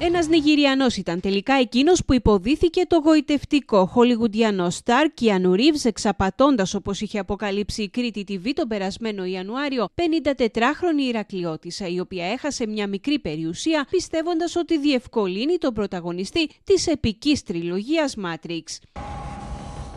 Ένας Νιγηριανός ήταν τελικά εκείνος που υποδίθηκε το γοητευτικό χολιγουντιανό στάρ Κιανου Ρίβ, εξαπατώντας όπως είχε αποκαλύψει η Κρήτη TV τον περασμένο Ιανουάριο, 54χρονη Ηρακλειώτησα, η οποία έχασε μια μικρή περιουσία πιστεύοντας ότι διευκολύνει τον πρωταγωνιστή της επικής τριλογίας Μάτριξ.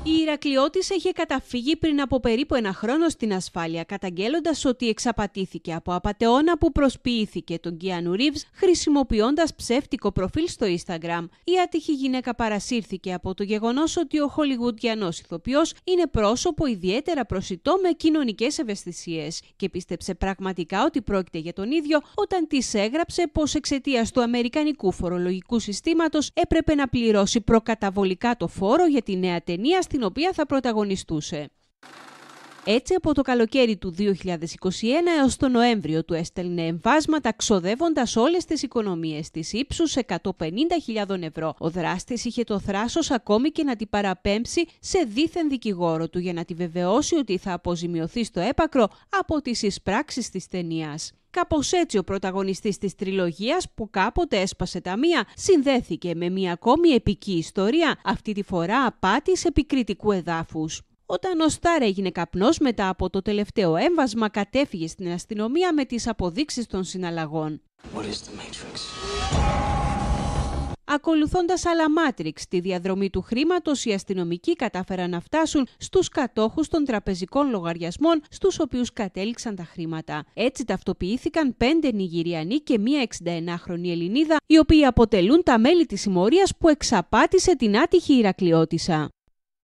Η Ηρακλειώτης είχε καταφύγει πριν από περίπου ένα χρόνο στην ασφάλεια, καταγγέλλοντας ότι εξαπατήθηκε από απαταιώνα που προσποιήθηκε τον Κιάνου Ρίβς χρησιμοποιώντας ψεύτικο προφίλ στο Instagram. Η άτυχη γυναίκα παρασύρθηκε από το γεγονός ότι ο χολιγουντιανός ηθοποιός είναι πρόσωπο ιδιαίτερα προσιτό με κοινωνικές ευαισθησίες και πίστεψε πραγματικά ότι πρόκειται για τον ίδιο όταν της έγραψε πως εξαιτίας του αμερικανικού φορολογικού συστήματος έπρεπε να πληρώσει προκαταβολικά το φόρο για τη νέα ταινία στην οποία θα πρωταγωνιστούσε. Έτσι, από το καλοκαίρι του 2021 έως το Νοέμβριο του έστελνε εμβάσματα ξοδεύοντας όλες τις οικονομίες της ύψους 150.000 ευρώ. Ο δράστης είχε το θράσος ακόμη και να την παραπέμψει σε δίθεν δικηγόρο του για να τη βεβαιώσει ότι θα αποζημιωθεί στο έπακρο από τις εισπράξεις της ταινίας. Κάπως έτσι ο πρωταγωνιστής της τριλογίας που κάποτε έσπασε τα μία συνδέθηκε με μια ακόμη επική ιστορία, αυτή τη φορά απάτης επικριτικού εδάφους. Όταν ο Στάρ έγινε καπνός μετά από το τελευταίο έμβασμα κατέφυγε στην αστυνομία με τις αποδείξεις των συναλλαγών. Ακολουθώντας μάτριξ τη διαδρομή του χρήματος, οι αστυνομικοί κατάφεραν να φτάσουν στους κατόχους των τραπεζικών λογαριασμών στους οποίους κατέληξαν τα χρήματα. Έτσι ταυτοποιήθηκαν πέντε Νιγηριανοί και μία 61χρονη Ελληνίδα, οι οποίοι αποτελούν τα μέλη της συμμορίας που εξαπάτησε την άτυχη Ηρακλειώτησα.